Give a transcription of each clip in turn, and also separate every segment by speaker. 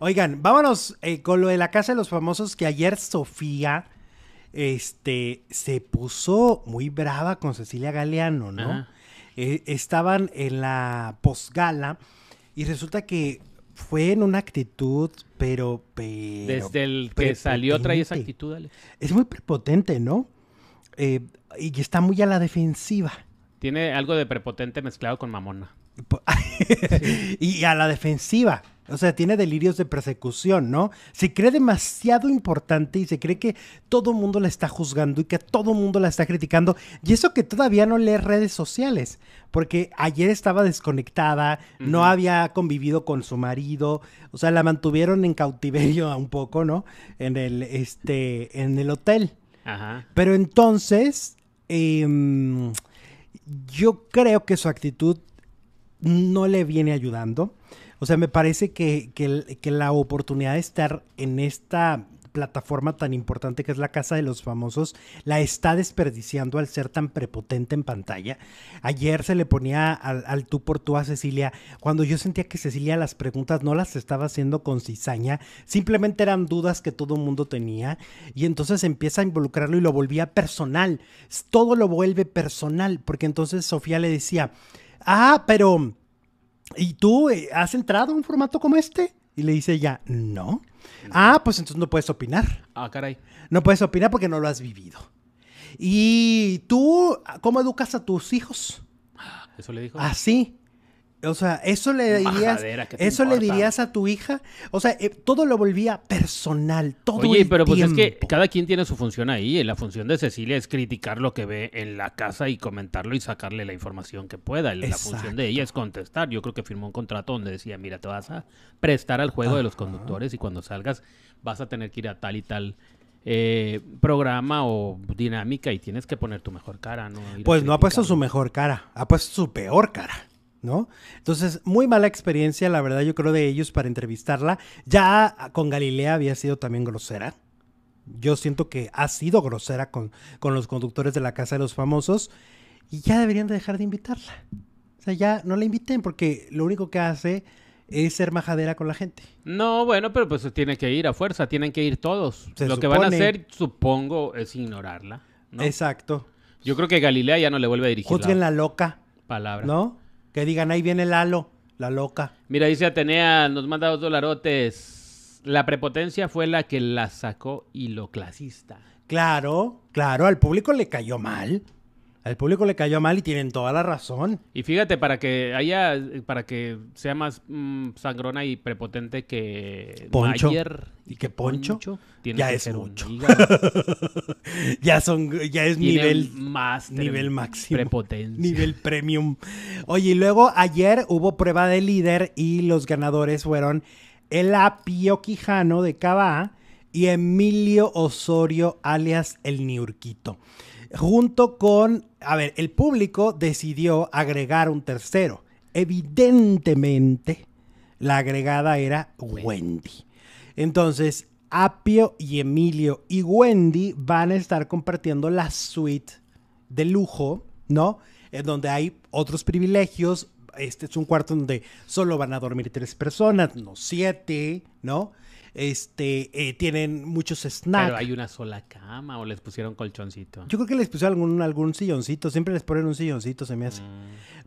Speaker 1: Oigan, vámonos eh, con lo de la casa de los famosos que ayer Sofía este, se puso muy brava con Cecilia Galeano, ¿no? Eh, estaban en la posgala y resulta que fue en una actitud, pero... Desde el que salió trae esa actitud, Ale. Es muy prepotente, ¿no? Eh, y está muy a la defensiva.
Speaker 2: Tiene algo de prepotente mezclado con mamona.
Speaker 1: y a la defensiva. O sea, tiene delirios de persecución, ¿no? Se cree demasiado importante y se cree que todo el mundo la está juzgando y que todo el mundo la está criticando. Y eso que todavía no lee redes sociales, porque ayer estaba desconectada, no había convivido con su marido, o sea, la mantuvieron en cautiverio un poco, ¿no? En el, este, en el hotel. Ajá. Pero entonces, em, yo creo que su actitud no le viene ayudando. O sea, me parece que, la oportunidad de estar en esta plataforma tan importante que es la Casa de los Famosos, la está desperdiciando al ser tan prepotente en pantalla. Ayer se le ponía al, al tú por tú a Cecilia, cuando yo sentía que Cecilia las preguntas no las estaba haciendo con cizaña, simplemente eran dudas que todo el mundo tenía, y entonces empieza a involucrarlo y lo volvía personal, todo lo vuelve personal, porque entonces Sofía le decía, ah, pero, ¿y tú eh, has entrado a un formato como este? Y le dice ella, no. Ah, pues entonces no puedes opinar. Ah, caray. No puedes opinar porque no lo has vivido. ¿Y tú cómo educas a tus hijos? Eso le dijo. Así. O sea, eso le dirías, eso le dirías a tu hija. O sea, eh, todo lo volvía personal, todo Oye, pero pues es que
Speaker 2: cada quien tiene su función ahí. Eh, la función de Cecilia es criticar lo que ve en la casa y comentarlo y sacarle la información que pueda. La función de ella es contestar. Yo creo que firmó un contrato donde decía, mira, te vas a prestar al juego de los conductores y cuando salgas vas a tener que ir a tal y tal eh, programa o dinámica y tienes que poner tu mejor cara, pues no ha
Speaker 1: puesto su mejor cara, ha puesto su peor cara. ¿no? Entonces, muy mala experiencia, la verdad, yo creo, de ellos para entrevistarla. Ya con Galilea había sido también grosera. Yo siento que ha sido grosera con, los conductores de la Casa de los Famosos y ya deberían dejar de invitarla. O sea, ya no la inviten porque lo único que hace es ser majadera con la gente.
Speaker 2: No, bueno, pero pues tiene que ir a fuerza, tienen que ir todos. lo que van a hacer, supongo, es ignorarla.
Speaker 1: Exacto. Yo creo que Galilea ya no le vuelve a dirigir. Juzguen la loca. Palabra. ¿No? Que digan, ahí viene Lalo, la loca.
Speaker 2: Mira, dice Atenea, nos manda dos dolarotes. La prepotencia fue la que la sacó y lo clasista.
Speaker 1: Claro, claro, al público le cayó mal. Al público le cayó mal y tienen toda la razón. Y
Speaker 2: fíjate, para que haya, para que sea más mm, sangrona y prepotente que ayer.
Speaker 1: y que Poncho, ya es mucho. ya son, ya es nivel más nivel máximo. Prepotencia. Nivel premium. Oye, y luego ayer hubo prueba de líder y los ganadores fueron el Apio Quijano de Cava y Emilio Osorio, alias el Niurquito junto con, a ver, el público decidió agregar un tercero. Evidentemente, la agregada era Wendy. Entonces, Apio y Emilio y Wendy van a estar compartiendo la suite de lujo, ¿no? En donde hay otros privilegios. Este es un cuarto donde solo van a dormir tres personas, no siete, ¿no? este, eh, tienen muchos snacks. Pero
Speaker 2: hay una sola cama o les pusieron
Speaker 1: colchoncito. Yo creo que les pusieron algún, algún silloncito, siempre les ponen un silloncito, se me hace. Mm.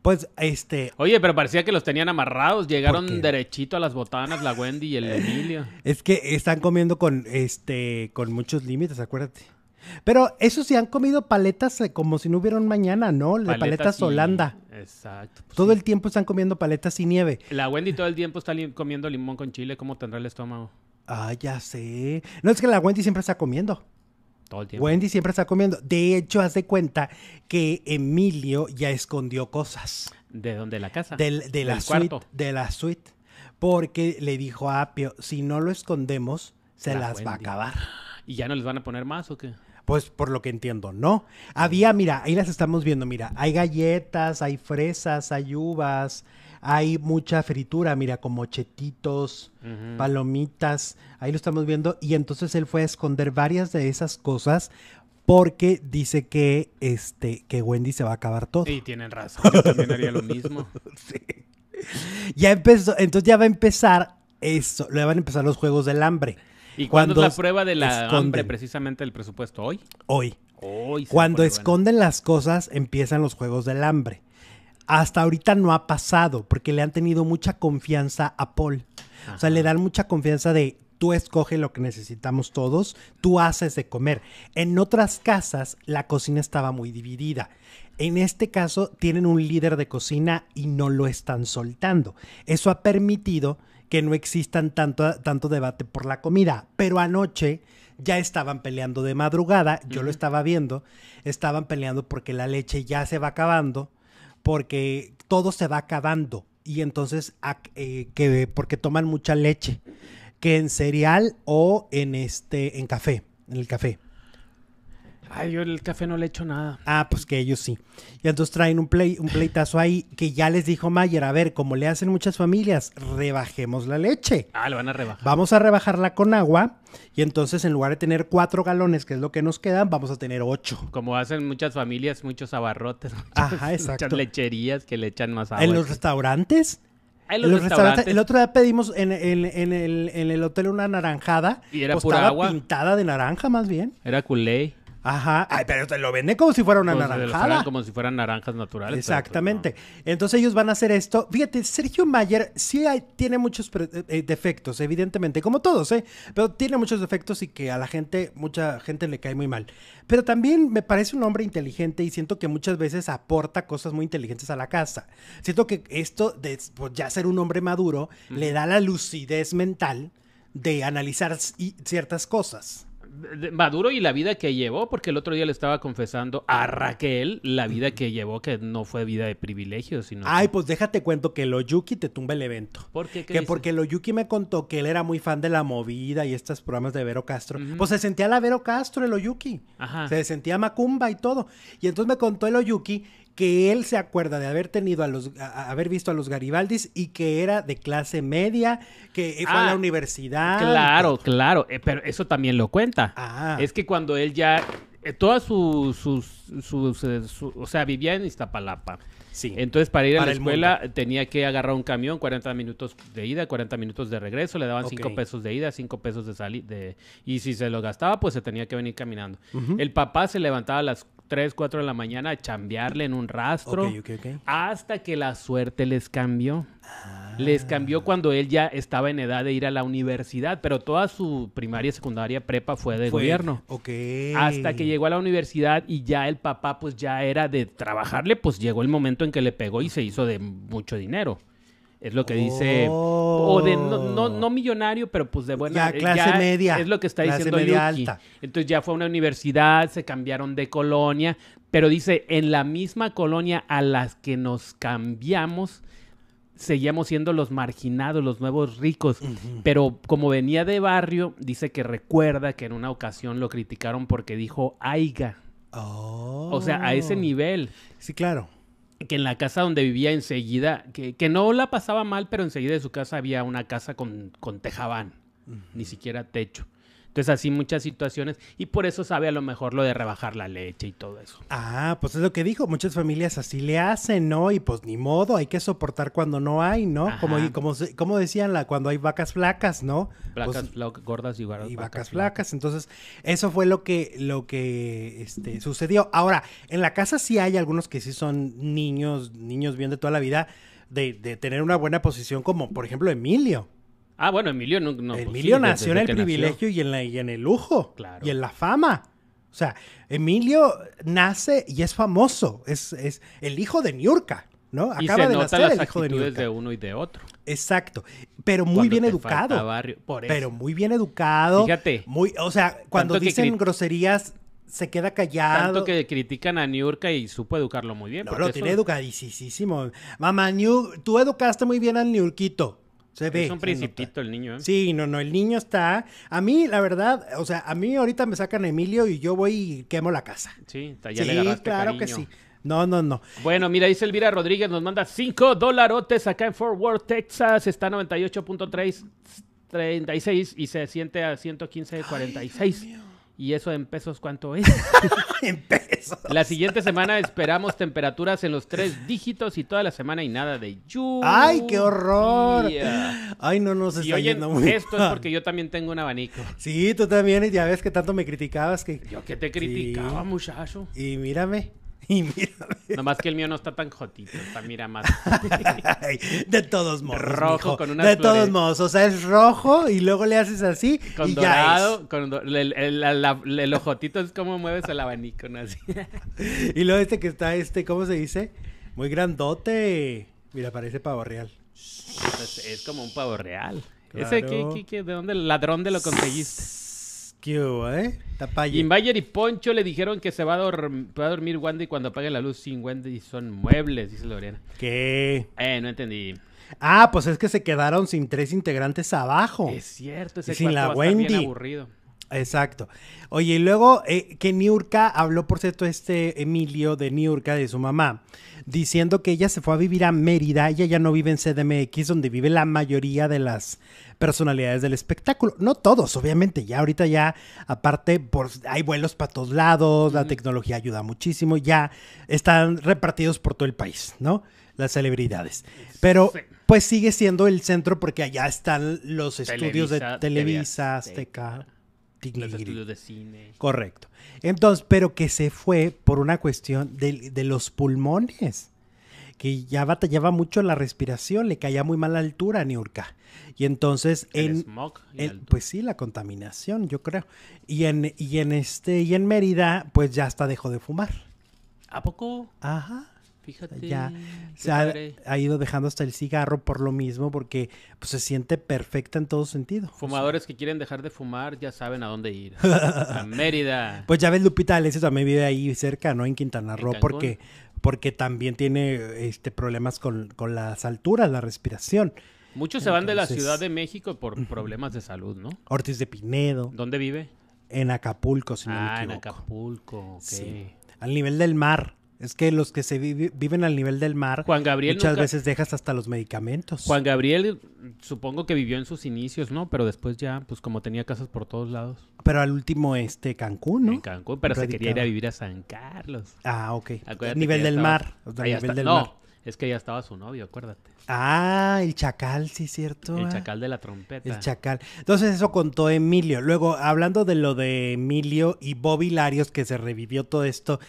Speaker 1: Pues, este...
Speaker 2: Oye, pero parecía que los tenían amarrados, llegaron derechito a las botanas, la Wendy y el
Speaker 1: Emilio. Es que están comiendo con, este, con muchos límites, acuérdate. Pero eso sí han comido paletas eh, como si no hubiera mañana, ¿no? La paletas, Holanda.
Speaker 2: Exacto.
Speaker 1: Pues todo el tiempo están comiendo paletas sin nieve.
Speaker 2: La Wendy todo el tiempo está comiendo limón con chile. ¿Cómo tendrá el
Speaker 1: estómago? Ah, ya sé. No es que la Wendy siempre está comiendo. Todo el tiempo. Wendy siempre está comiendo. De hecho, haz de cuenta que Emilio ya escondió cosas. ¿De dónde? ¿La casa? Del, de, la suite, de la suite. Porque le dijo a Apio, si no lo escondemos, se las va a acabar.
Speaker 2: ¿Y ya no les van a poner más o qué?
Speaker 1: Pues por lo que entiendo, no. Había, mira, ahí las estamos viendo, mira, hay galletas, hay fresas, hay uvas, hay mucha fritura, mira, como chetitos, palomitas, ahí lo estamos viendo. Y entonces él fue a esconder varias de esas cosas porque dice que este que Wendy se va a acabar todo. Y tienen razón, yo también haría lo mismo. Ya empezó, entonces ya va a empezar eso, le van a empezar los juegos del hambre. ¿Y cuándo, cuando es la prueba de la hambre
Speaker 2: precisamente el presupuesto hoy? Hoy.
Speaker 1: hoy cuando esconden las cosas empiezan los juegos del hambre hasta ahorita no ha pasado porque le han tenido mucha confianza a Paul. O sea, le dan mucha confianza de tú escoge lo que necesitamos todos, tú haces de comer. En otras casas la cocina estaba muy dividida. En este caso tienen un líder de cocina y no lo están soltando. Eso ha permitido que no existan tanto, tanto debate por la comida. Pero anoche ya estaban peleando de madrugada, yo lo estaba viendo, estaban peleando porque la leche ya se va acabando porque todo se va acabando y entonces eh, que, porque toman mucha leche, que en cereal o en, este, en café, en el café. Ay, yo el café no le echo nada. Ah, pues que ellos sí. Y entonces traen un, play, un pleitazo ahí que ya les dijo Mayer, a ver, como le hacen muchas familias, rebajemos la leche. Ah, lo van a rebajar. Vamos a rebajarla con agua y entonces en lugar de tener cuatro galones, que es lo que nos quedan, vamos a tener ocho.
Speaker 2: Como hacen muchas familias, muchos abarrotes, muchas, Ajá, exacto. lecherías que le echan más agua. En los restaurantes,
Speaker 1: en los, restaurantes. el otro día pedimos en, el, en, el, hotel una naranjada. Y era pura agua. pintada de naranja, más bien.
Speaker 2: Era culé. Ajá. pero te lo vende
Speaker 1: como si fuera una naranja,
Speaker 2: como si fueran naranjas naturales. Exactamente.
Speaker 1: Pues, Entonces ellos van a hacer esto. Fíjate, Sergio Mayer sí tiene muchos eh, eh, defectos, evidentemente, como todos, ¿eh? Pero tiene muchos defectos y que a la gente, mucha gente le cae muy mal. Pero también me parece un hombre inteligente y siento que muchas veces aporta cosas muy inteligentes a la casa. Siento que esto de ya ser un hombre maduro le da la lucidez mental de analizar ciertas cosas.
Speaker 2: Maduro y la vida que llevó, porque el otro día le estaba confesando a Raquel la vida que llevó, que no fue vida de privilegios, sino...
Speaker 1: Ay, pues déjate cuento que lo Yuki te tumba el evento. ¿Por qué? que porque lo Yuki me contó que él era muy fan de la movida y estos programas de Vero Castro. Pues se sentía la Vero Castro, el Oyuki. Ajá. Se sentía Macumba y todo. Y entonces me contó el Oyuki que él se acuerda de haber tenido a los haber visto a los Garibaldis y que era de clase media, que fue a la ah, universidad. Claro,
Speaker 2: claro, eh, pero eso también lo cuenta. Ah. Es que cuando él ya eh, todas sus eh, su, o sea, vivía en Iztapalapa. Sí. Entonces, para ir a la escuela tenía que agarrar un camión, 40 minutos de ida, 40 minutos de regreso, le daban 5 pesos de ida, 5 pesos de salida. De... Y si se lo gastaba, pues se tenía que venir caminando. El papá se levantaba a las tres cuatro de la mañana a chambearle en un rastro. Hasta que la suerte les cambió. Ah. Les cambió cuando él ya estaba en edad de ir a la universidad, pero toda su primaria, secundaria, prepa fue de gobierno. Hasta que llegó a la universidad y ya el papá pues ya era de trabajarle, pues llegó el momento en que le pegó y se hizo de mucho dinero. Es lo que dice. O de no, no, oh. millonario, pero pues de buena. Ya, clase media. Es lo que está diciendo Entonces ya fue a una universidad, se cambiaron de colonia, pero dice, en la misma colonia a las que nos cambiamos, seguíamos siendo los marginados, los nuevos ricos. Pero como venía de barrio, dice que recuerda que en una ocasión lo criticaron porque dijo aiga. Oh. O sea, a ese nivel. Sí, claro que en la casa donde vivía enseguida, que, que, no la pasaba mal, pero enseguida de su casa había una casa con, con tejabán, ni siquiera techo. Entonces, así muchas situaciones. Y por eso sabe a lo mejor lo de rebajar la leche y todo eso.
Speaker 1: Ah, pues es lo que dijo. Muchas familias así le hacen, ¿no? Y pues ni modo, hay que soportar cuando no hay, ¿no? Como, como, como decían, la, cuando hay vacas flacas, ¿no? Vacas pues, gordas y, y vacas, flacas. Entonces, eso fue lo que, lo que este, sucedió. Ahora, en la casa sí hay algunos que sí son niños, niños bien de toda la vida, de, de tener una buena posición, como por ejemplo Emilio.
Speaker 2: Ah, bueno, Emilio no. Pues Emilio nació en el privilegio
Speaker 1: y en, el lujo. Claro. Y en la fama. O sea, Emilio nace y es famoso. Es, el hijo de Niurka, ¿no? Acaba de nota nacer las el hijo de uno y de otro. Exacto. Pero muy bien educado. Pero muy bien educado. Fíjate. Muy, o sea, cuando dicen groserías se queda callado. Tanto
Speaker 2: que critican a Niurka y supo educarlo muy bien. Pero lo tiene
Speaker 1: educadísimo. Mamá, New, tú educaste muy bien al Niurquito. Es un principito el niño, ¿eh? Sí, no, no, el niño está. A mí, la verdad, o sea, a mí ahorita me sacan Emilio y yo voy y quemo la casa. Sí, ya claro que sí. No, no, no.
Speaker 2: Bueno, mira, dice Elvira Rodríguez, nos manda cinco dolarotes acá en Fort Worth, Texas. Está a 36 y se siente a 115.46. ¿Y eso en pesos cuánto es? en pesos. La siguiente semana esperamos temperaturas en los tres dígitos y toda la semana y nada de
Speaker 1: lluvia. ¡Ay, qué horror! Ay, no, nos está yendo muy Esto es porque
Speaker 2: yo también tengo un abanico.
Speaker 1: Sí, tú también, ya ves que tanto me criticabas que...
Speaker 2: Yo que te criticaba,
Speaker 1: muchacho. Y mírame. Y mira.
Speaker 2: Nomás que el mío no está tan jotito, está mira más. de todos modos. Rojo con una. De todos
Speaker 1: modos, o sea, es rojo y luego le haces así. Con dorado,
Speaker 2: con el, el, ojotito es como mueves el abanico, Así.
Speaker 1: y luego este que está, este, ¿cómo se dice? Muy grandote. Mira, parece pavo real.
Speaker 2: Pues es como un pavo real. ¿Ese qué, qué, qué, de dónde? ¿Ladrón de lo conseguiste? ¿Qué eh? y Poncho le dijeron que se va a, dormir Wendy cuando apague la luz sin Wendy. Son muebles, dice Lorena. ¿Qué? Eh, no entendí.
Speaker 1: Ah, pues es que se quedaron sin tres integrantes abajo. Es cierto, ese y sin la Wendy. aburrido. Exacto. Oye, y luego eh, que Niurka habló, por cierto, este Emilio de Niurka, de su mamá, diciendo que ella se fue a vivir a Mérida, ella ya no vive en CDMX, donde vive la mayoría de las personalidades del espectáculo. No todos, obviamente, ya ahorita ya, aparte, pues, hay vuelos para todos lados, la tecnología ayuda muchísimo, ya están repartidos por todo el país, ¿no? Las celebridades. Pero... pues sigue siendo el centro porque allá están los estudios de Televisa, Azteca. Los estudios de cine. Correcto. Entonces, pero que se fue por una cuestión de, los pulmones, que ya batallaba mucho la respiración, le caía muy mala altura a Niurka. Y entonces el en, smog pues sí, la contaminación, yo creo. Y en y en este y en Mérida, pues ya hasta dejó de fumar.
Speaker 2: ¿A poco? Ajá. Fíjate. Ya se
Speaker 1: ha, ido dejando hasta el cigarro por lo mismo, porque pues, se siente perfecta en todo sentido. Fumadores
Speaker 2: que quieren dejar de fumar ya saben a dónde ir. a Mérida.
Speaker 1: Pues ya ves, Lupita Alessio también vive ahí cerca, ¿no? En Quintana Roo, porque, porque también tiene este, problemas con, las alturas, la respiración. Muchos se van de la Ciudad de
Speaker 2: México por problemas de salud,
Speaker 1: ¿no? Ortiz de Pinedo. ¿Dónde vive? En Acapulco, si no ah, me equivoco. en
Speaker 2: Acapulco, Sí.
Speaker 1: Al nivel del mar. Es que los que se viven al nivel del mar, Juan muchas veces dejas hasta los medicamentos. Juan
Speaker 2: Gabriel supongo que vivió en sus inicios, ¿no? Pero después ya,
Speaker 1: pues como tenía casas por todos lados. Pero al último, este, Cancún, ¿no? En Cancún, pero se quería ir a vivir a San Carlos.
Speaker 2: Ah, ok. Nivel del, mar, mar. Es que ya estaba su novio, acuérdate.
Speaker 1: Ah, el chacal, sí, cierto. El ah, chacal de la trompeta. El chacal. Entonces eso contó Emilio. Luego, hablando de lo de Emilio y Bobby Larios, que se revivió todo esto.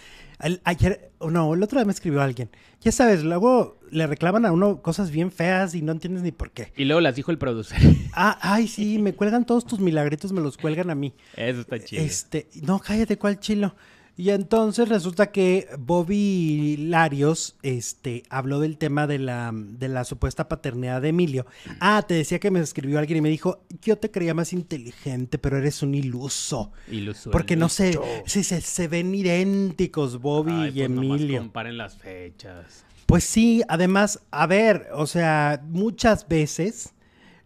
Speaker 1: ayer, no, el otro día me escribió alguien. Ya sabes, luego le reclaman a uno cosas bien feas y no entiendes ni por qué.
Speaker 2: Y luego las dijo el productor.
Speaker 1: Ah, ay, sí, me cuelgan todos tus milagritos, me los cuelgan a mí.
Speaker 2: Eso está chido. Este,
Speaker 1: no, cállate, ¿cuál chilo? Y entonces resulta que Bobby Larios este, habló del tema de la, de la supuesta paternidad de Emilio. Ah, te decía que me escribió alguien y me dijo, yo te creía más inteligente, pero eres un iluso.
Speaker 2: Iluso. Porque no sé,
Speaker 1: si se, ven idénticos Bobby y pues Emilio. comparen las fechas. Pues sí, además, a ver, o sea, muchas veces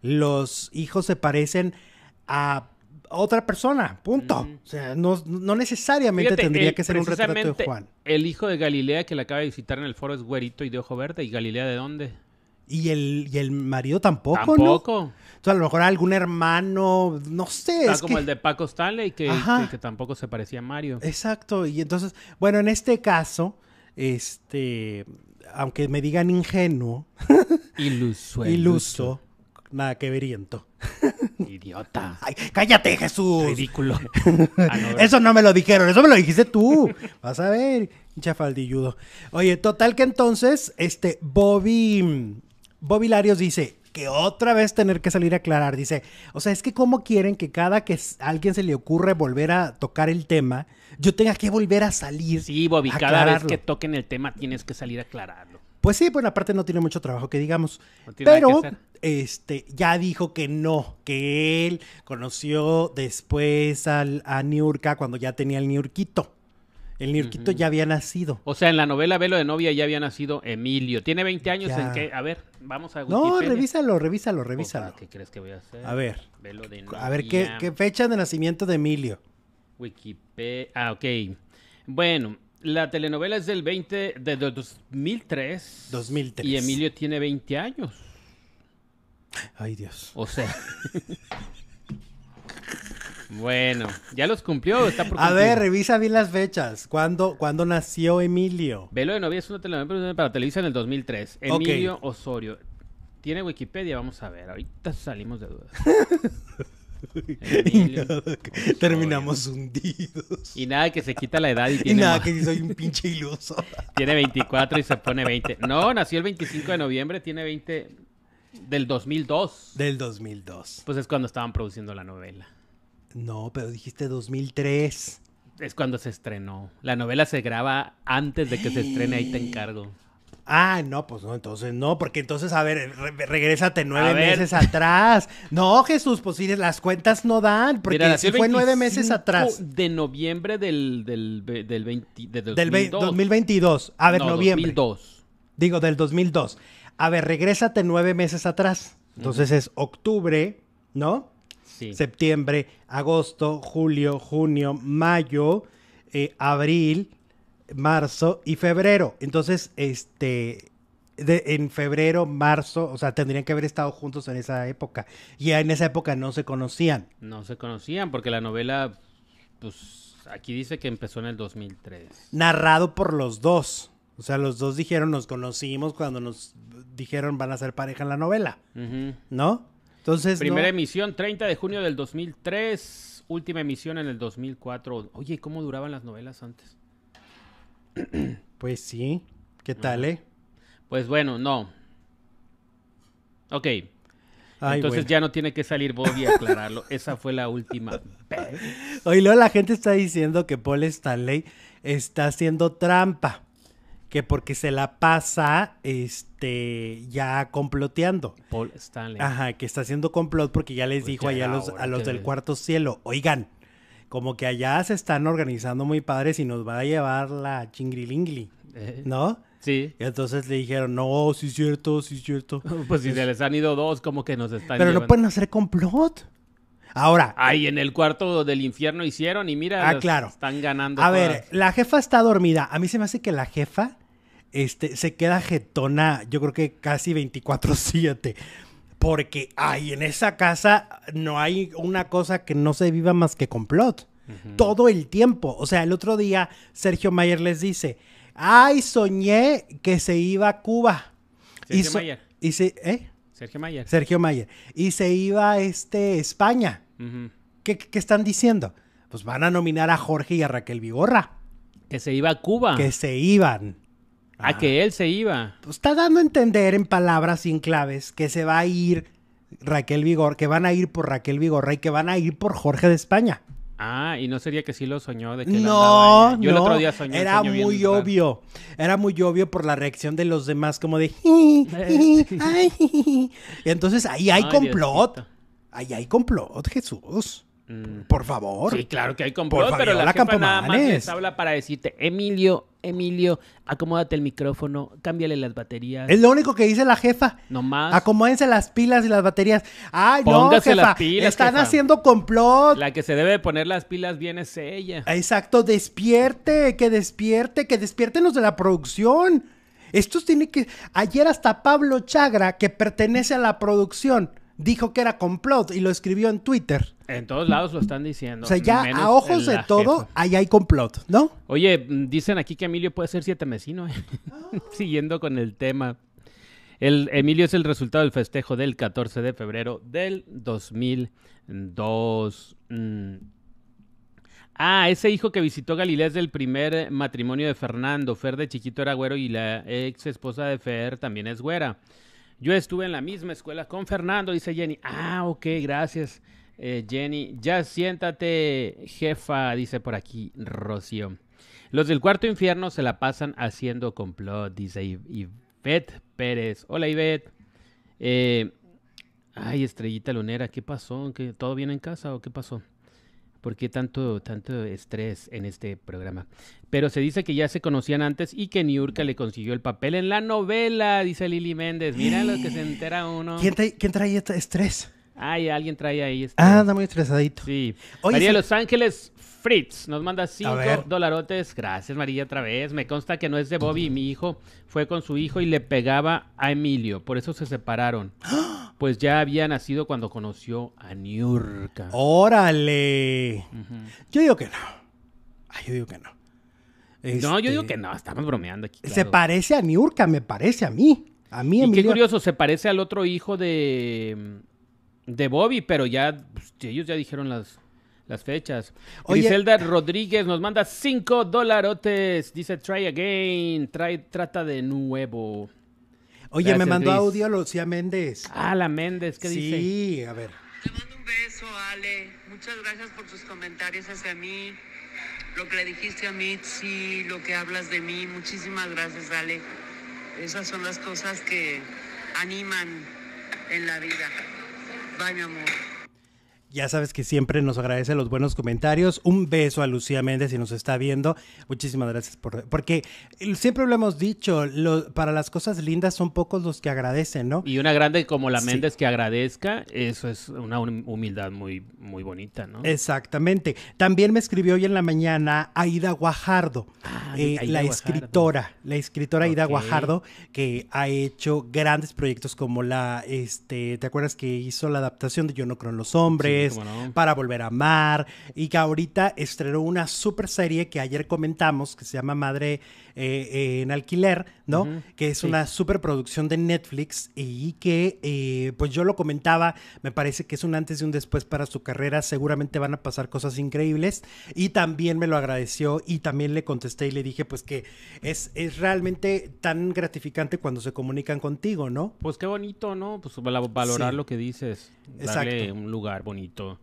Speaker 1: los hijos se parecen a otra persona, punto. O sea, no, necesariamente tendría eh, que ser un retrato de Juan.
Speaker 2: El hijo de Galilea que le acaba de visitar en el foro es güerito y de ojo verde. ¿Y Galilea de dónde?
Speaker 1: Y el, el marido tampoco, ¿Tampoco? Entonces, a lo mejor algún hermano, no sé. como el de
Speaker 2: Paco Stanley, que,
Speaker 1: que, tampoco se parecía a Mario. Exacto. Y entonces, bueno, en este caso, este, aunque me digan ingenuo, iluso, iluso, nada que veriento. Idiota. cállate, Jesús. Ridículo. Ah, eso no me lo dijeron, eso me lo dijiste tú. Vas a ver, chafaldilludo. Oye, total que entonces, este, Bobby, Bobby Larios dice, que otra vez tener que salir a aclarar. Dice, o sea, es que cómo quieren que cada que a alguien se le ocurre volver a tocar el tema, yo tenga que volver a salir.
Speaker 2: Sí, Bobby, cada vez que toquen el tema tienes que salir a aclarar.
Speaker 1: Pues sí, bueno, aparte no tiene mucho trabajo que digamos. pero este, ya dijo que no, que él conoció después al, a Niurka cuando ya tenía el Niurquito. El Niurquito ya había nacido. O sea,
Speaker 2: en la novela Velo de Novia ya había nacido Emilio. Tiene 20 años en que. A ver, vamos a. Wikipedia. No, revísalo,
Speaker 1: revísalo, revísalo. ¿Qué
Speaker 2: crees que voy a hacer? A ver. Velo de novia. A ver, ¿qué, ¿qué,
Speaker 1: fecha de nacimiento de Emilio?
Speaker 2: Wikipedia. Ah, ok. Bueno, la telenovela es del 20 de 2003. 2003. Y Emilio tiene 20 años. Ay, Dios. O sea. bueno, ya los cumplió. A ver,
Speaker 1: revisa bien las fechas. ¿Cuándo, ¿cuándo nació Emilio?
Speaker 2: Velo de novia es una telenovela para Televisa en el 2003. Emilio Osorio. Tiene Wikipedia, vamos a ver. Ahorita salimos de dudas.
Speaker 1: y terminamos hundidos.
Speaker 2: Y nada que se quita la edad y nada que
Speaker 1: soy un pinche iluso.
Speaker 2: tiene 24 y se pone 20. No, nació el 25 de noviembre, tiene 20. Del 2002. Del 2002. Pues es cuando estaban produciendo
Speaker 1: la novela. No, pero dijiste 2003. Es cuando se estrenó. La novela se graba antes de que se estrene, ahí te encargo. Ah, no, pues no, entonces no, porque entonces, a ver, regrésate nueve meses atrás. No, Jesús, pues sí, las cuentas no dan, porque fue nueve meses atrás.
Speaker 2: De noviembre del, del, del,
Speaker 1: 2022. A ver, noviembre. 2002. Digo, del 2002. A ver, regrésate nueve meses atrás. Entonces es octubre, ¿no? Sí. Septiembre, agosto, julio, junio, mayo, eh, abril, marzo y febrero. Entonces, este, de, en febrero, marzo, o sea, tendrían que haber estado juntos en esa época. Y en esa época no se conocían.
Speaker 2: No se conocían porque la novela, pues aquí dice que empezó en el 2003.
Speaker 1: Narrado por los dos. O sea, los dos dijeron, nos conocimos cuando nos dijeron van a ser pareja en la novela. ¿No? Entonces. Primera
Speaker 2: emisión, 30 de junio del 2003. Última emisión en el 2004. Oye, ¿cómo duraban las novelas antes?
Speaker 1: Pues sí. ¿Qué tal, eh?
Speaker 2: Pues bueno, no. Ok. Entonces ya no tiene que salir Bobby a aclararlo. Esa fue la última vez.
Speaker 1: Hoy la gente está diciendo que Paul Stanley está haciendo trampa. Que porque se la pasa este ya comploteando. Paul Stanley. Ajá, que está haciendo complot porque ya les pues dijo allá los, a los del cuarto cielo. Oigan, como que allá se están organizando muy padres y nos va a llevar la chingrilingli, eh. ¿no? Sí. Y entonces le dijeron, no, sí es cierto, sí es cierto. pues si se
Speaker 2: les han ido dos, como que nos están Pero no
Speaker 1: pueden hacer complot.
Speaker 2: Ahora. Ahí en el cuarto del infierno hicieron y mira, ah, claro. están ganando. A ver,
Speaker 1: la jefa está dormida. A mí se me hace que la jefa este, se queda jetona, yo creo que casi 24-7. Porque ahí en esa casa no hay una cosa que no se viva más que complot. Todo el tiempo. O sea, el otro día Sergio Mayer les dice, ay, soñé que se iba a Cuba. Sergio Mayer. ¿eh? Sergio Mayer. Sergio Mayer. Y se iba este, a este, España. ¿Qué, ¿Qué están diciendo? Pues van a nominar a Jorge y a Raquel Vigorra. Que se iba a Cuba. Que se iban a que ah. él se iba. Pues, está dando a entender en palabras sin claves que se va a ir Raquel Vigor, que van a ir por Raquel Vigorra y que van a ir por Jorge de España. Ah, y no sería que sí lo soñó de que no, ¿eh? Yo el otro día soñé, Era muy obvio. Era muy obvio por la reacción de los demás, como de. Eh, y entonces ahí hay complot. Ahí hay complot, Jesús. Mm. Por favor. Sí, claro que hay complot, pero la, jefa nada
Speaker 2: habla para decirte, Emilio, Emilio, acomódate el micrófono, cámbiale las baterías. Es lo único que
Speaker 1: dice la jefa. Nomás. Acomódense las pilas y las baterías. Ay, no, jefa, están haciendo complot.
Speaker 2: La que se debe poner las pilas bien es ella.
Speaker 1: Exacto, despierte, que despierte, que despierten los de la producción. Estos tienen que... Ayer hasta Pablo Chagra, que pertenece a la producción, dijo que era complot y lo escribió en Twitter.
Speaker 2: En todos lados lo están diciendo. O sea, ya a ojos de todo,
Speaker 1: ahí hay complot, ¿no?
Speaker 2: Oye, mm, dicen aquí que Emilio puede ser siete mesino, ¿eh? siguiendo con el tema. El, Emilio es el resultado del festejo del 14 de febrero del 2002. Mm. Ah, ese hijo que visitó Galilea es del primer matrimonio de Fernando. Fer de chiquito era güero y la ex esposa de Fer también es güera. Yo estuve en la misma escuela con Fernando, dice Jenny. Ah, ok, gracias. Eh, Jenny, ya siéntate, jefa, dice por aquí Rocío. Los del cuarto infierno se la pasan haciendo complot, dice Ivette Pérez. Hola Ivette. Eh, ay, estrellita lunera, ¿qué pasó? ¿Qué, ¿Todo bien en casa o qué pasó? ¿Por qué tanto, tanto estrés en este programa? Pero se dice que ya se conocían antes y que Niurka le consiguió el papel en la novela, dice Lili Méndez. Mira lo que se entera uno.
Speaker 1: ¿Quién, trae, quién trae este estrés?
Speaker 2: Ay, alguien trae ahí. Este.
Speaker 1: Ah, anda muy estresadito. Sí. María Los
Speaker 2: Ángeles Fritz nos manda 5 dolarotes. Gracias, María, otra vez. Me consta que no es de Bobby. Mi hijo fue con su hijo y le pegaba a Emilio. Por eso se separaron. Pues ya había nacido cuando conoció a
Speaker 1: Niurka. ¡Órale! Yo digo que no.
Speaker 2: Ay, yo digo que no. No, yo digo este, que no. Estamos bromeando aquí. Se
Speaker 1: parece a Niurka, me parece a mí. A mí, Emilio. Qué
Speaker 2: curioso, se parece al otro hijo de de Bobby, pero ya pues, ellos ya dijeron las, las fechas. Oye, Griselda Rodríguez nos manda 5 dolarotes. Dice try again, trata de nuevo. Oye, me mandó audio
Speaker 1: audio Lucía Méndez. Ah, la Méndez, ¿qué dice? Sí, a ver. Te mando un beso,
Speaker 2: Ale. Muchas gracias por tus comentarios hacia mí. Lo que le dijiste a Mitzi, lo que hablas de mí. Muchísimas gracias, Ale. Esas son las cosas que animan en la vida. Vai, meu amor.
Speaker 1: Ya sabes que siempre nos agradece los buenos comentarios. Un beso a Lucía Méndez si nos está viendo. Muchísimas gracias por... Porque siempre lo hemos dicho, para las cosas lindas son pocos los que agradecen, ¿no?
Speaker 2: Y una grande como la Méndez que agradezca, eso es una humildad muy, muy bonita, ¿no?
Speaker 1: Exactamente. También me escribió hoy en la mañana Aida Guajardo, ah, eh, la escritora, la escritora Aida Guajardo, que ha hecho grandes proyectos como la, este, ¿te acuerdas que hizo la adaptación de Yo no creo en los hombres? Para Volver a Amar, y que ahorita estrenó una super serie que ayer comentamos que se llama Madre eh, en alquiler, ¿no? Que es una una superproducción de Netflix y que, eh, pues yo lo comentaba, me parece que es un antes y un después para su carrera, seguramente van a pasar cosas increíbles y también me lo agradeció y también le contesté y le dije, pues que es, es realmente tan gratificante cuando se comunican contigo, ¿no? Pues qué bonito,
Speaker 2: ¿no? Pues valorar lo que dices, darle un lugar bonito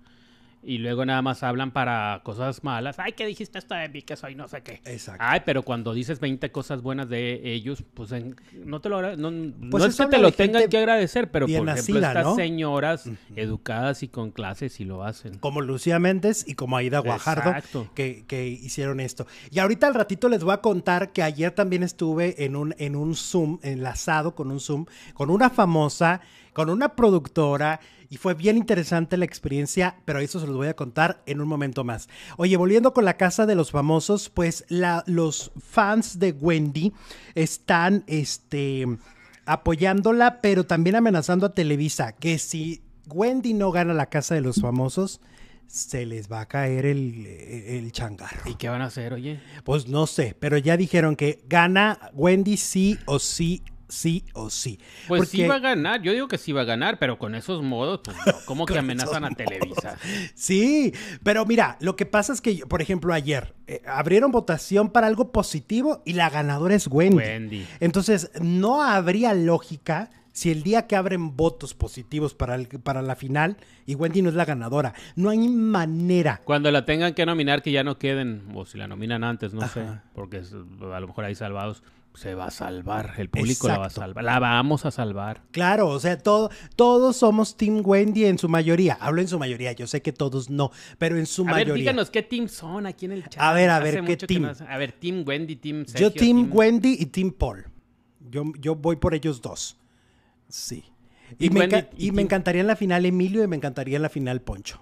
Speaker 2: y luego nada más hablan para cosas malas. Ay, que dijiste esto de mí? Que soy no sé qué. Exacto. Ay, pero cuando dices 20 cosas buenas de ellos, pues no te lo no, pues no es que te lo tengan que agradecer, pero por ejemplo, estas señoras educadas y con clases y lo hacen.
Speaker 1: Como Lucía Méndez y como Aida Guajardo que, que hicieron esto. Y ahorita al ratito les voy a contar que ayer también estuve en un, en un Zoom, enlazado con un Zoom, con una famosa, con una productora y fue bien interesante la experiencia, pero eso se los voy a contar en un momento más. Oye, volviendo con la casa de los famosos, pues los fans de Wendy están este, apoyándola, pero también amenazando a Televisa, que si Wendy no gana la casa de los famosos, se les va a caer el, el, changarro. ¿Y qué van a hacer, oye? Pues no sé, pero ya dijeron que gana Wendy sí o sí sí o sí. Pues sí va a
Speaker 2: ganar, yo digo que sí va a ganar, pero con esos modos, pues como que amenazan a Televisa.
Speaker 1: Sí, pero mira, lo que pasa es que, por ejemplo, ayer eh, abrieron votación para algo positivo y la ganadora es Wendy. Entonces, no habría lógica si el día que abren votos positivos para, para la final y Wendy no es la ganadora. No hay manera.
Speaker 2: Cuando la tengan que nominar, que ya no queden, o si la nominan antes, no sé, porque a lo mejor hay salvados se va a salvar, el público la va a salvar, la vamos a salvar.
Speaker 1: Claro, o sea, todo, todos somos Team Wendy en su mayoría, hablo en su mayoría, yo sé que todos no, pero en su mayoría. A ver, díganos
Speaker 2: qué team son aquí en el chat. A ver, a ver, ¿qué team? A ver, Team Wendy, Team Yo team,
Speaker 1: Wendy y Team Paul. Yo, voy por ellos dos. Sí. Y, me, encantaría en la final Emilio y me encantaría en la final Poncho.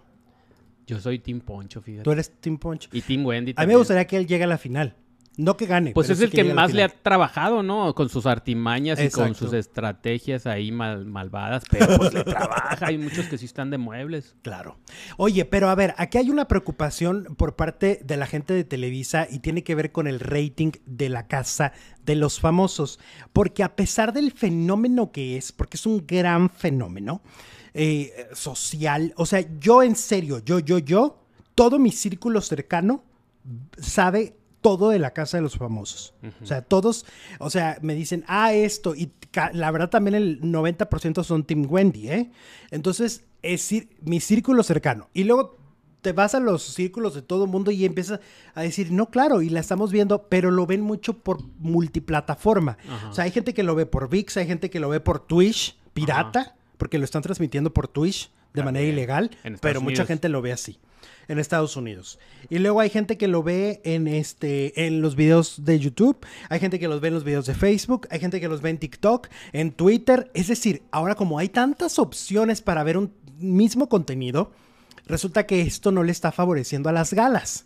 Speaker 2: Yo soy Team Poncho,
Speaker 1: fíjate. Tú eres Team Poncho. Y Team Wendy también. A mí me gustaría que él llegue a la final. No que gane. Pues es el que, más le
Speaker 2: ha trabajado, ¿no? Con sus artimañas y con sus estrategias ahí malvadas, pero pues le trabaja. Hay muchos que sí están de muebles. Claro.
Speaker 1: Oye, pero a ver, aquí hay una preocupación por parte de la gente de Televisa y tiene que ver con el rating de la casa de los famosos. Porque a pesar del fenómeno que es, porque es un gran fenómeno eh, social, o sea, yo en serio, yo, yo, yo, todo mi círculo cercano sabe todo de la casa de los famosos. O sea, todos, o sea, me dicen, ah, esto. Y la verdad también el 90% son Tim Wendy, ¿eh? Entonces, es mi círculo cercano. Y luego te vas a los círculos de todo el mundo y empiezas a decir, no, claro, y la estamos viendo, pero lo ven mucho por multiplataforma. O sea, hay gente que lo ve por VIX, hay gente que lo ve por Twitch, pirata, porque lo están transmitiendo por Twitch de ah, manera ilegal, pero mucha gente lo ve así en Estados Unidos. Y luego hay gente que lo ve en, este, en los videos de YouTube, hay gente que los ve en los videos de Facebook, hay gente que los ve en TikTok, en Twitter. Es decir, ahora como hay tantas opciones para ver un mismo contenido, resulta que esto no le está favoreciendo a las galas.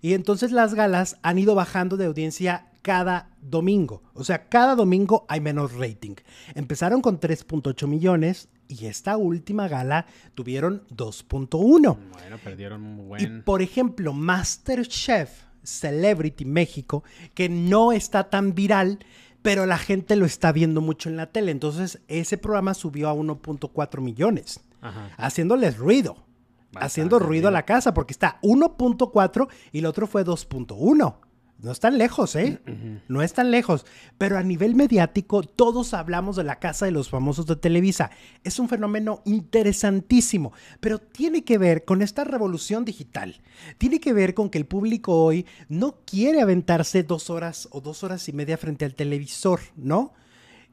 Speaker 1: Y entonces las galas han ido bajando de audiencia cada domingo. O sea, cada domingo hay menos rating. Empezaron con 3.8 millones y esta última gala tuvieron 2.1. Bueno,
Speaker 2: perdieron un buen. Y por
Speaker 1: ejemplo, MasterChef Celebrity México, que no está tan viral, pero la gente lo está viendo mucho en la tele. Entonces, ese programa subió a 1.4 millones, haciéndoles ruido. haciendo ruido a la casa, porque está 1.4 y el otro fue 2.1. No es tan lejos, ¿eh? Mm, no es tan lejos. Pero a nivel mediático, todos hablamos de la Casa de los Famosos de Televisa. Es un fenómeno interesantísimo, pero tiene que ver con esta revolución digital. Tiene que ver con que el público hoy no quiere aventarse dos horas o dos horas y media frente al televisor, ¿no?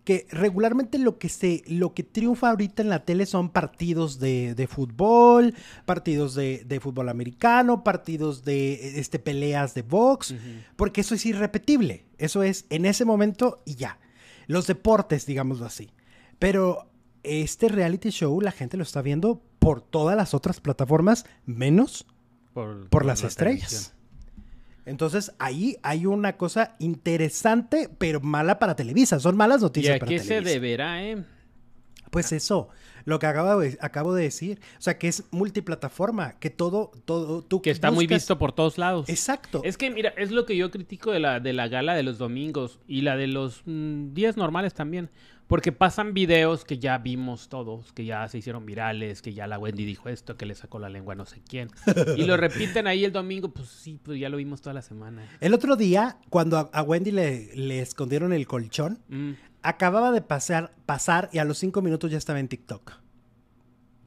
Speaker 1: que regularmente lo que se, lo que triunfa ahorita en la tele son partidos de, fútbol, partidos de, fútbol americano, partidos de este, peleas de box, porque eso es irrepetible. Eso es en ese momento y ya. Los deportes, digámoslo así. Pero este reality show la gente lo está viendo por todas las otras plataformas, menos
Speaker 2: por, las estrellas.
Speaker 1: Entonces ahí hay una cosa interesante, pero mala para Televisa. Son malas noticias. ¿Y a qué se
Speaker 2: deberá, eh?
Speaker 1: Pues eso, lo que acabo de, decir. O sea, que es multiplataforma, que todo, todo, tú Que está muy visto
Speaker 2: por todos lados. Exacto. Es que, mira, es lo que yo critico de la, de la gala de los domingos y la de los mm, días normales también. Porque pasan videos que ya vimos todos, que ya se hicieron virales, que ya la Wendy dijo esto, que le sacó la lengua a no sé quién. Y lo repiten ahí el domingo, pues sí, pues ya lo vimos toda la semana.
Speaker 1: El otro día, cuando a, Wendy le, escondieron el colchón, mm. acababa de pasar, y a los cinco minutos ya estaba en TikTok.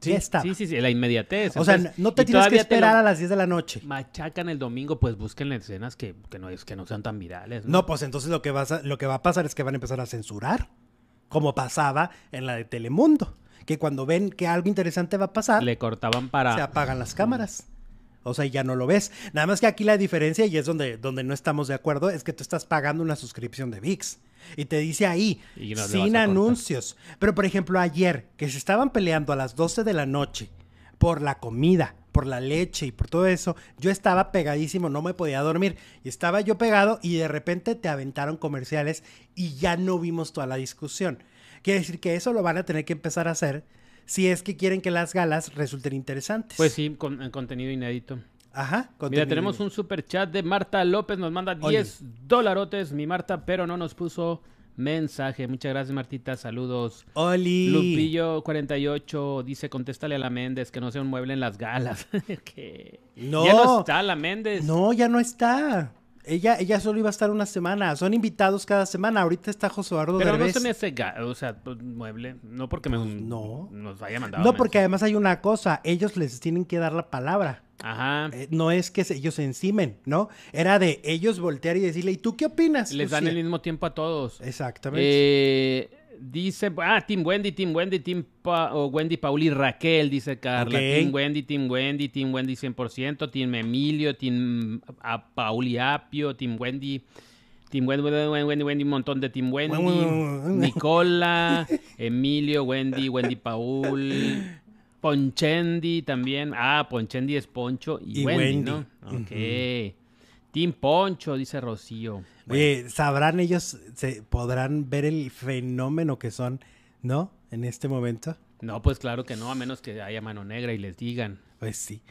Speaker 1: Sí, Sí, sí, la inmediatez. O sea, no te tienes que esperar a las 10 de la noche. Machacan el domingo, pues busquen escenas que, no, que no sean tan virales. ¿no? pues entonces lo que va a pasar es que van a empezar a censurar como pasaba en la de Telemundo, que cuando ven que algo interesante va a pasar, le cortaban para... Se apagan las cámaras. O sea, ya no lo ves. Nada más que aquí la diferencia, y es donde, donde no estamos de acuerdo, es que tú estás pagando una suscripción de VIX. Y te dice ahí, sin anuncios. Pero, por ejemplo, ayer, que se estaban peleando a las 12 de la noche por la comida por la leche y por todo eso, yo estaba pegadísimo, no me podía dormir. Y estaba yo pegado y de repente te aventaron comerciales y ya no vimos toda la discusión. Quiere decir que eso lo van a tener que empezar a hacer si es que quieren que las galas resulten interesantes. Pues
Speaker 2: sí, con contenido inédito. Ajá. Mira, tenemos un super chat de Marta López, nos manda 10 dolarotes, mi Marta, pero no nos puso mensaje. Muchas gracias, Martita. Saludos. Oli. Lupillo48 dice: Contéstale a la Méndez que no sea un mueble en las galas. No. Ya no está la Méndez. No,
Speaker 1: ya no está. Ella, ella solo iba a estar una semana. Son invitados cada semana. Ahorita está José Eduardo Pero no se me
Speaker 2: o sea, pues, mueble. No porque me, pues, no. nos vaya mandado. No, porque además
Speaker 1: hay una cosa. Ellos les tienen que dar la palabra. Ajá. Eh, no es que ellos se encimen, ¿no? Era de ellos voltear y decirle, ¿y tú qué opinas? Les pues dan el mismo tiempo a todos. Exactamente.
Speaker 2: Eh, Dice, ah, Team Wendy, Team Wendy, Team pa, oh, Wendy Pauli Raquel, dice Carla. Team Wendy, Team Wendy, Team Wendy 100%, Team Emilio, Team a, ah, Pauli Apio, Team Wendy, Team Wendy, Wendy, Wendy, un montón de Team Wendy. Nicola, Emilio, Wendy, Wendy Paul, Ponchendi también. Ah, Ponchendi es Poncho y, Wendy, ¿no? Ok. Team Poncho, dice Rocío.
Speaker 1: Oye, ¿sabrán ellos, se podrán ver el fenómeno que son, ¿no? En este momento.
Speaker 2: No, pues claro que no, a menos que haya mano negra y les digan. Pues sí.